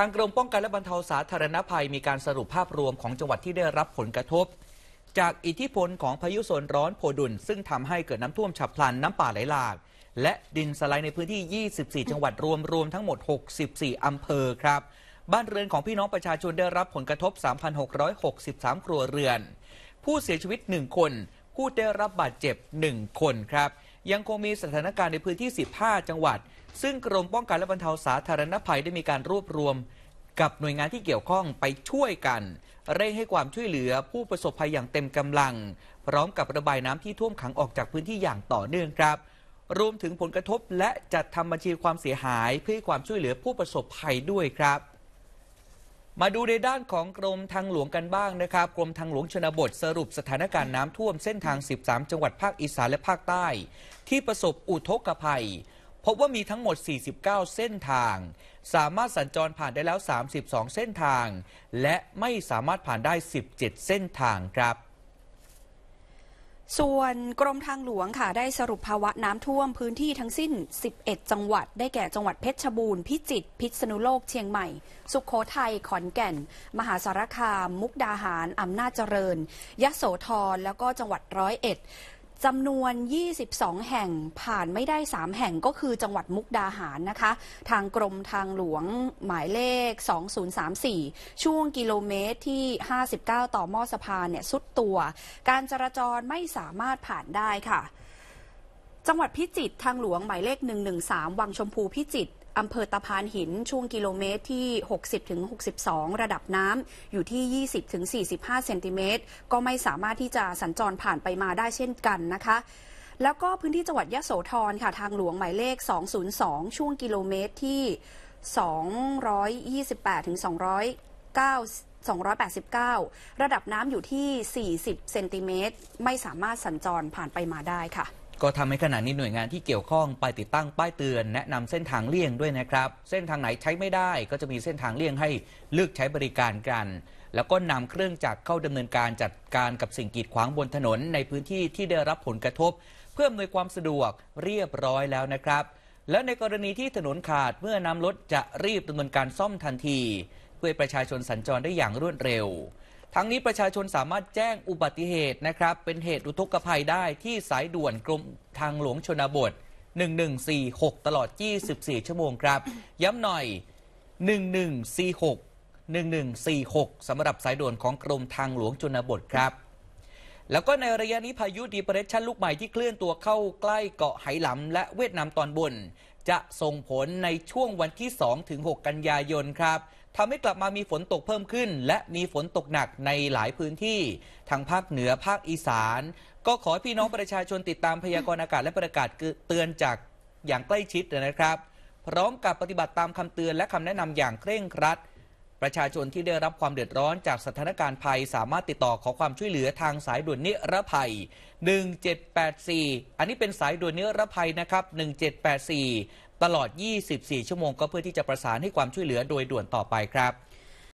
ทางกรมป้องกันและบรรเทาสาธารณภัยมีการสรุปภาพรวมของจังหวัดที่ได้รับผลกระทบ จากอิทธิพลของพายุโซนร้อนโพดุลซึ่งทำให้เกิดน้ำท่วมฉับพลันน้ำป่าไหลหลาก และดินสไลด์ในพื้นที่ 24 จังหวัดรวม รวมทั้งหมด 64อำเภอครับ บ้านเรือนของพี่น้องประชาชนได้รับผลกระทบ 3,663 ครัวเรือนผู้เสียชีวิต1คนผู้ได้รับบาดเจ็บ1คนครับยังคงมีสถานการณ์ในพื้นที่ 15 จังหวัด ซึ่งกรมป้องกันและบรรเทาสาธารณภัยได้มีการรวบรวม กับหน่วยงานที่เกี่ยวข้องไปช่วยกัน เร่งให้ความช่วยเหลือผู้ประสบภัยอย่างเต็มกำลัง พร้อมกับระบายน้ำที่ท่วมขังออกจากพื้นที่อย่างต่อเนื่องครับ รวมถึงผลกระทบและจัดทำบัญชีความเสียหายเพื่อความช่วยเหลือผู้ประสบภัยด้วยครับมาดูในด้านของกรมทางหลวงกันบ้างนะครับ กรมทางหลวงชนบทสรุปสถานการณ์น้ำท่วมเส้นทาง 13 จังหวัดภาคอีสานและภาคใต้ ที่ประสบอุทกภัย พบว่ามีทั้งหมด 49 เส้นทาง สามารถสัญจรผ่านได้แล้ว 32 เส้นทาง และไม่สามารถผ่านได้ 17 เส้นทางครับส่วนกรมทางหลวงค่ะได้สรุปภาวะน้ำท่วมพื้นที่ทั้งสิ้น 11 จังหวัด ได้แก่จังหวัดเพชรบูรณ์พิจิตร พิษณุโลกเชียงใหม่ สุขโขทัยขอนแก่น มหาสารคาม มุกดาหาร อำนาจเจริญยะโสธรแล้วก็จังหวัดร้อยเอ็ดจำนวน 22 แห่งผ่านไม่ได้ 3 แห่งก็คือจังหวัดมุกดาหารนะคะ ทางกรมทางหลวงหมายเลข 2034 ช่วงกิโลเมตรที่ 59 ต่อมอสะพานเนี่ยสุดตัว การจราจรไม่สามารถผ่านได้ค่ะ จังหวัดพิจิตรทางหลวงหมายเลข 113 วังชมพูพิจิตรอำเภอตะพานหินช่วงกิโลเมตรที่ 60 ถึง 62 ระดับน้ำอยู่ที่ 20 ถึง 45 เซนติเมตร ก็ไม่สามารถที่จะสัญจรผ่านไปมาได้เช่นกันนะคะ แล้วก็พื้นที่จังหวัดยะโสธรค่ะ ทางหลวงหมายเลข 202 ช่วงกิโลเมตรที่ 228 ถึง209 289 ระดับน้ำอยู่ที่ 40 เซนติเมตร ไม่สามารถสัญจรผ่านไปมาได้ค่ะก็ทำให้ขณะนี้หน่วยงานที่เกี่ยวข้องไปติดตั้งป้ายเตือน แนะนำเส้นทางเลี่ยงด้วยนะครับ เส้นทางไหนใช้ไม่ได้ก็จะมีเส้นทางเลี่ยงให้เลือกใช้บริการกัน แล้วก็นำเครื่องจักรเข้าดำเนินการจัดการกับสิ่งกีดขวางบนถนนในพื้นที่ที่ได้รับผลกระทบ เพื่ออำนวยความสะดวกเรียบร้อยแล้วนะครับ และในกรณีที่ถนนขาดเมื่อนํำรถจะรีบดำเนินการซ่อมทันที เพื่อประชาชนสัญจรได้อย่างรวดเร็วทั้งนี้ประชาชนสามารถแจ้งอุบัติเหตุนะครับ เป็นเหตุอุทกภัยได้ที่สายด่วนกรมทางหลวงชนบท 1146 ตลอด 24 ชั่วโมงครับ ย้ำหน่อย 1146 1146สำหรับสายด่วนของกรมทางหลวงชนบทครับ แล้วก็ในระยะนี้พายุดีเปรสชันลูกใหม่ที่เคลื่อนตัวเข้าใกล้เกาะไหหลำและเวียดนามตอนบนจะส่งผลในช่วงวันที่ 2 ถึง 6 กันยายนครับทำให้กลับมามีฝนตกเพิ่มขึ้น และมีฝนตกหนักในหลายพื้นที่ทางภาคเหนือภาคอีสาน ก็ขอพี่น้องประชาชนติดตามพยากรณ์อากาศและประกาศเตือนจากอย่างใกล้ชิดนะครับ พร้อมกับปฏิบัติตามคำเตือนและคำแนะนำอย่างเคร่งครัดประชาชนที่ได้รับความเดือดร้อนจากสถานการณ์ภัยสามารถติดต่อขอความช่วยเหลือทางสายด่วนนิรภัย 1784 อันนี้เป็นสายด่วนนิรภัยนะครับ 1784 ตลอด 24 ชั่วโมงก็เพื่อที่จะประสานให้ความช่วยเหลือโดยด่วนต่อไปครับ